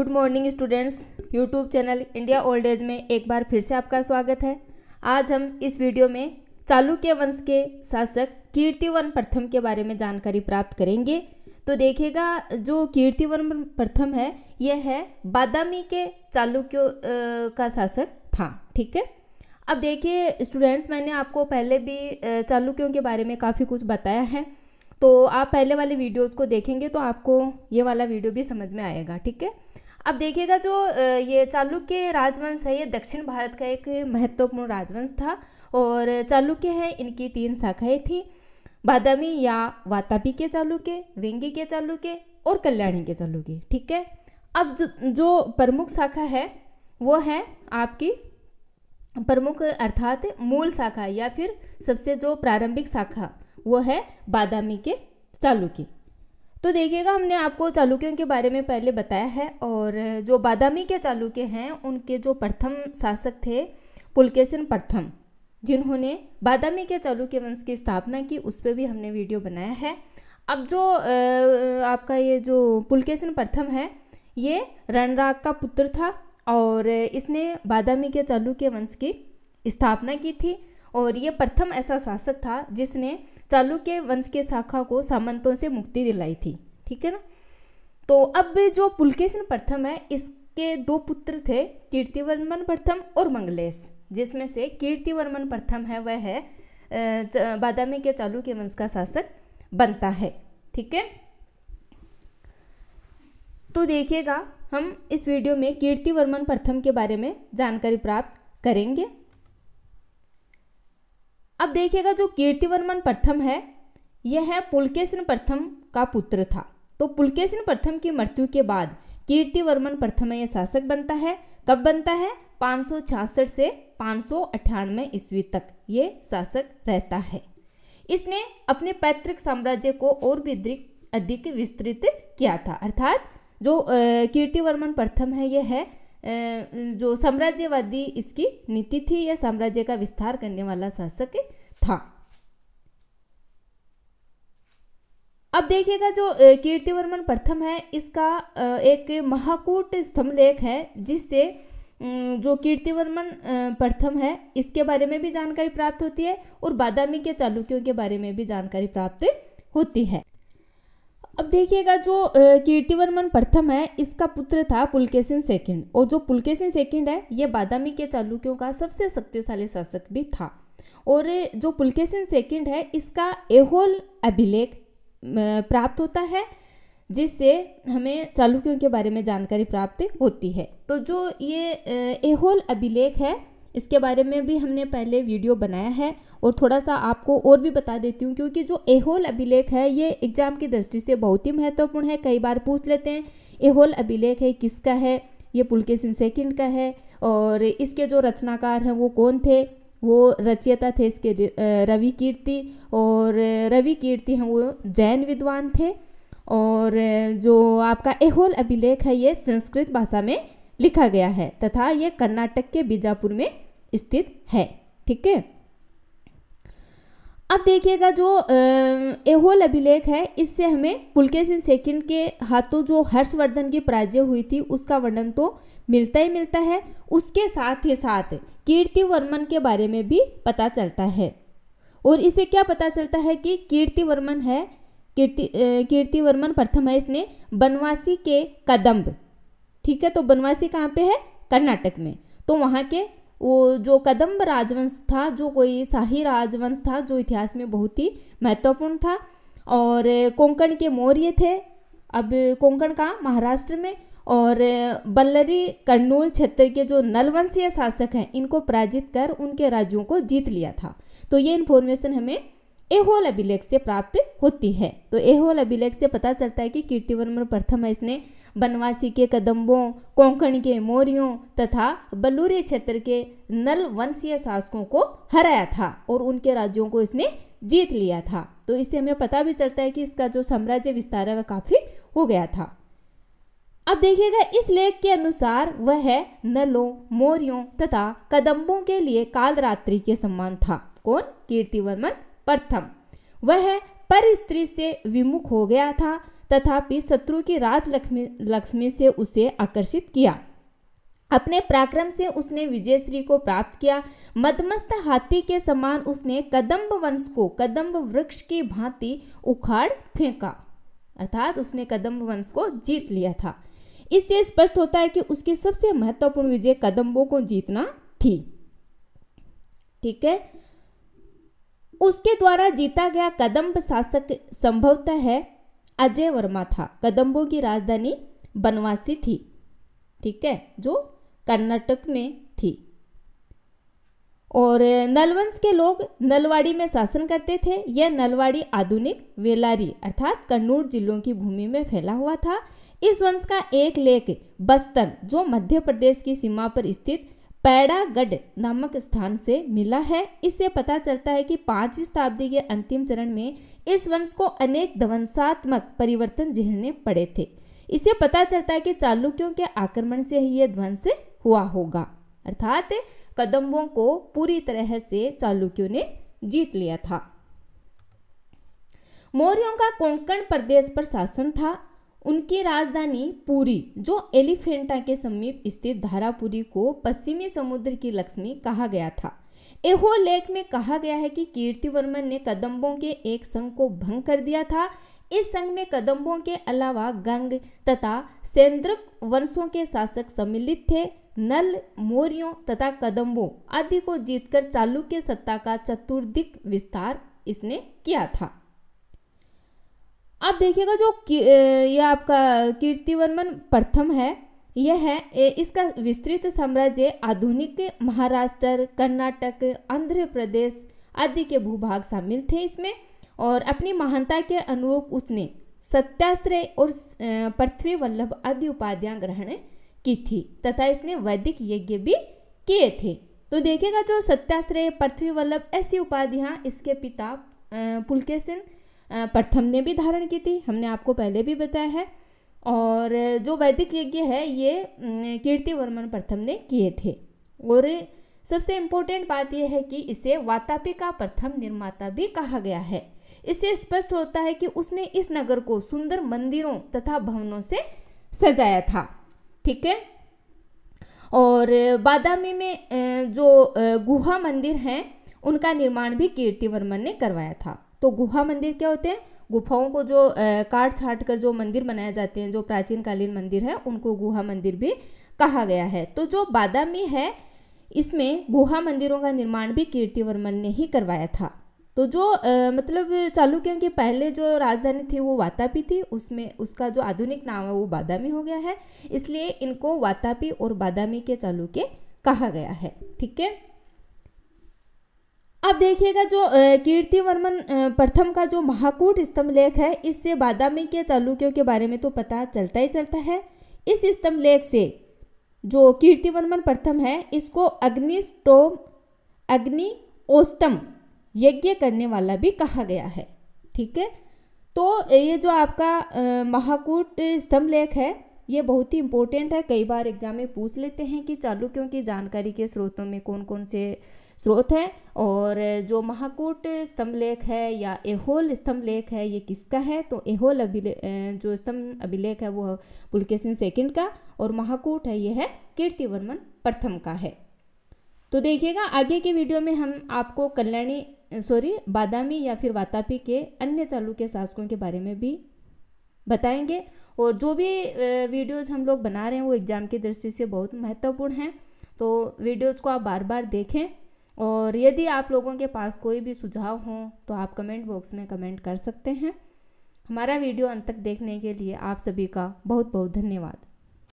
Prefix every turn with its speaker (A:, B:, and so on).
A: good morning students YouTube channel India old age में एक बार फिर से आपका स्वागत है आज हम इस वीडियो में चालुक्य वंश के शासक कीर्तिवन प्रथम के बारे में जानकारी प्राप्त करेंगे तो देखिएगा जो कीर्तिवन प्रथम है यह है बादामी के चालुक्यों का शासक था ठीक है अब देखिए स्टूडेंट्स मैंने आपको पहले भी चालुक्यों के बारे में काफ़ी कुछ बताया है तो आप पहले वाले वीडियोस को देखेंगे तो आपको ये वाला वीडियो भी समझ में आएगा ठीक है अब देखिएगा जो ये चालुक्य राजवंश है ये दक्षिण भारत का एक महत्वपूर्ण राजवंश था और चालुक्य हैं इनकी तीन शाखाएं थी बादामी या वातापी के चालुक्य वेंगी के चालुक्य और कल्याणी के चालुक्य ठीक है अब जो जो प्रमुख शाखा है वो है आपकी प्रमुख अर्थात मूल शाखा या फिर सबसे जो प्रारंभिक शाखा वो है बादामी के चालुक्य तो देखिएगा हमने आपको चालुक्यों के बारे में पहले बताया है और जो बादामी के चालुक्य हैं उनके जो प्रथम शासक थे पुलकेशन प्रथम जिन्होंने बादामी के चालुक्य वंश की स्थापना की उस पर भी हमने वीडियो बनाया है अब जो आपका ये जो पुलकेशन प्रथम है ये रणराग का पुत्र था और इसने बादामी के चालुक्य वंश की स्थापना की थी और ये प्रथम ऐसा शासक था जिसने चालुक्य वंश के शाखा को सामंतों से मुक्ति दिलाई थी ठीक है ना तो अब जो पुलकेशन प्रथम है इसके दो पुत्र थे कीर्तिवर्मन प्रथम और मंगलेश जिसमें से कीर्तिवर्मन प्रथम है वह है बादामी के चालुक्य वंश का शासक बनता है ठीक है तो देखिएगा हम इस वीडियो में कीर्तिवर्मन प्रथम के बारे में जानकारी प्राप्त करेंगे अब देखिएगा जो कीर्तिवर्मन प्रथम है यह है पुलकेशन प्रथम का पुत्र था तो पुलकेशन प्रथम की मृत्यु के बाद कीर्तिवर्मन प्रथम यह शासक बनता है कब बनता है पाँच से पाँच सौ ईस्वी तक ये शासक रहता है इसने अपने पैतृक साम्राज्य को और भी अधिक विस्तृत किया था अर्थात जो कीर्तिवर्मन प्रथम है यह है जो साम्राज्यवादी इसकी नीति थी यह साम्राज्य का विस्तार करने वाला शासक था अब देखिएगा जो कीर्तिवर्मन प्रथम है इसका एक महाकूट स्तंभ लेख है जिससे जो कीर्तिवर्मन प्रथम है इसके बारे में भी जानकारी प्राप्त होती है और बादामी के चालुक्यों के बारे में भी जानकारी प्राप्त होती है अब देखिएगा जो कीर्तिवर्मन प्रथम है इसका पुत्र था पुलकेशन सेकंड और जो पुलकेशन सेकंड है ये बादामी के चालुक्यों का सबसे शक्तिशाली शासक भी था और जो पुलकेशन सेकंड है इसका एहोल अभिलेख प्राप्त होता है जिससे हमें चालुक्यों के बारे में जानकारी प्राप्त होती है तो जो ये एहोल अभिलेख है इसके बारे में भी हमने पहले वीडियो बनाया है और थोड़ा सा आपको और भी बता देती हूँ क्योंकि जो एहोल अभिलेख है ये एग्जाम की दृष्टि से बहुत ही महत्वपूर्ण है कई बार पूछ लेते हैं एहोल अभिलेख है किसका है ये पुलकेसिन सेकंड का है और इसके जो रचनाकार हैं वो कौन थे वो रचयिता थे इसके रवि कीर्ति और रवि कीर्ति हम वो जैन विद्वान थे और जो आपका एहोल अभिलेख है ये संस्कृत भाषा में लिखा गया है तथा ये कर्नाटक के बीजापुर में स्थित है ठीक है अब देखिएगा जो एहोल अभिलेख है इससे हमें पुलके सिंह सेकंड के हाथों जो हर्षवर्धन की पराजय हुई थी उसका वर्णन तो मिलता ही मिलता है उसके साथ ही साथ कीर्तिवर्मन के बारे में भी पता चलता है और इसे क्या पता चलता है कि कीर्तिवर्मन है कीर्ति कीर्तिवर्मन प्रथम है इसने बनवासी के कदम्ब ठीक है तो बनवासी कहाँ पे है कर्नाटक में तो वहाँ के वो जो कदम्ब राजवंश था जो कोई शाही राजवंश था जो इतिहास में बहुत ही महत्वपूर्ण था और कोंकण के मौर्य थे अब कोंकण का महाराष्ट्र में और बल्लरी कर्नूल क्षेत्र के जो नलवंशीय शासक हैं इनको पराजित कर उनके राज्यों को जीत लिया था तो ये इन्फॉर्मेशन हमें एहोल अभिलेख से प्राप्त होती है तो एहोल अभिलेख से पता चलता है कि कीर्तिवर्मन प्रथम इसने बनवासी के कदम्बों कोंकण के मौर्यों तथा बलूरी क्षेत्र के नल वंशीय शासकों को हराया था और उनके राज्यों को इसने जीत लिया था तो इससे हमें पता भी चलता है कि इसका जो साम्राज्य विस्तार है वह काफ़ी हो गया था अब देखिएगा इस लेख के अनुसार वह नलों मौर्यों तथा कदम्बों के लिए कालरात्रि के सम्मान था कौन कीर्तिवर्मन प्रथम वह पर स्त्री से विमुख हो गया था तथापि शत्रु की राज लक्ष्मी लक्ष्मी से उसे आकर्षित किया अपने पराक्रम से उसने विजयश्री को प्राप्त किया मदमस्त हाथी के समान उसने कदम्ब वंश को कदम्ब वृक्ष की भांति उखाड़ फेंका अर्थात उसने कदम्ब वंश को जीत लिया था इससे स्पष्ट होता है कि उसकी सबसे महत्वपूर्ण विजय कदम्बों को जीतना थी ठीक है उसके द्वारा जीता गया कदम्ब शासक संभवतः है अजय वर्मा था कदम्बों की राजधानी बनवासी थी ठीक है जो कर्नाटक में थी और नलवंश के लोग नलवाड़ी में शासन करते थे यह नलवाड़ी आधुनिक वेलारी अर्थात कन्नूर जिलों की भूमि में फैला हुआ था इस वंश का एक लेख बस्तर जो मध्य प्रदेश की सीमा पर स्थित पैड़ागढ़ नामक स्थान से मिला है इससे पता चलता है कि पांचवी शताब्दी के अंतिम चरण में इस वंश को अनेक ध्वंसात्मक परिवर्तन झेलने पड़े थे इससे पता चलता है कि चालुक्यों के आक्रमण से ही यह ध्वंस हुआ होगा अर्थात कदम्बों को पूरी तरह से चालुक्यों ने जीत लिया था मौर्यों का कोंकण प्रदेश पर शासन था उनकी राजधानी पुरी जो एलिफेंटा के समीप स्थित धारापुरी को पश्चिमी समुद्र की लक्ष्मी कहा गया था एहो लेख में कहा गया है कि कीर्तिवर्मन ने कदम्बों के एक संघ को भंग कर दिया था इस संघ में कदम्बों के अलावा गंग तथा सेंद्रक वंशों के शासक सम्मिलित थे नल मौर्यों तथा कदम्बों आदि को जीतकर चालुक्य सत्ता का चतुर्दिक विस्तार इसने किया था आप देखिएगा जो ये आपका कीर्तिवर्मन प्रथम है यह है इसका विस्तृत साम्राज्य आधुनिक महाराष्ट्र कर्नाटक आंध्र प्रदेश आदि के भूभाग शामिल थे इसमें और अपनी महानता के अनुरूप उसने सत्याश्रय और पृथ्वी वल्लभ आदि उपाधियाँ ग्रहण की थी तथा इसने वैदिक यज्ञ भी किए थे तो देखिएगा जो सत्याश्रय पृथ्वी वल्लभ ऐसी उपाधियाँ इसके पिता पुलकेशन प्रथम ने भी धारण की थी हमने आपको पहले भी बताया है और जो वैदिक यज्ञ है ये कीर्ति वर्मन प्रथम ने किए थे और सबसे इम्पोर्टेंट बात यह है कि इसे वातापी का प्रथम निर्माता भी कहा गया है इससे स्पष्ट होता है कि उसने इस नगर को सुंदर मंदिरों तथा भवनों से सजाया था ठीक है और बादामी में जो गुहा मंदिर हैं उनका निर्माण भी कीर्ति वर्मन ने करवाया था तो गुहा मंदिर क्या होते हैं गुफाओं को जो काट छाट कर जो मंदिर बनाए जाते हैं जो प्राचीन कालीन मंदिर है उनको गुहा मंदिर भी कहा गया है तो जो बादामी है इसमें गुहा मंदिरों का निर्माण भी कीर्तिवर्मन ने ही करवाया था तो जो आ, मतलब चालुक्यों की पहले जो राजधानी थी वो वातापी थी उसमें उसका जो आधुनिक नाम है वो बादामी हो गया है इसलिए इनको वातापी और बादामी के चालुक्य कहा गया है ठीक है आप देखिएगा जो कीर्ति वर्मन प्रथम का जो महाकूट स्तंभ लेख है इससे बादामी के चालुक्यों के बारे में तो पता चलता ही चलता है इस स्तंभ लेख से जो कीर्तिवर्मन प्रथम है इसको अग्निस्टोम अग्नि ओष्टम यज्ञ करने वाला भी कहा गया है ठीक है तो ये जो आपका महाकूट स्तंभ लेख है ये बहुत ही इम्पोर्टेंट है कई बार एग्जाम में पूछ लेते हैं कि चालुक्यों की जानकारी के स्रोतों में कौन कौन से स्रोत हैं और जो महाकोट स्तंभ लेख है या एहोल स्तंभ लेख है ये किसका है तो एहोल अभिले जो स्तंभ अभिलेख है वो पुलकेशन सेकंड का और महाकोट है ये है कीर्तिवर्मन प्रथम का है तो देखिएगा आगे के वीडियो में हम आपको कल्याणी सॉरी बादामी या फिर वातापी के अन्य चालुक्य शासकों के बारे में भी बताएंगे और जो भी वीडियोस हम लोग बना रहे हैं वो एग्ज़ाम की दृष्टि से बहुत महत्वपूर्ण हैं तो वीडियोज़ को आप बार बार देखें और यदि आप लोगों के पास कोई भी सुझाव हों तो आप कमेंट बॉक्स में कमेंट कर सकते हैं हमारा वीडियो अंत तक देखने के लिए आप सभी का बहुत बहुत धन्यवाद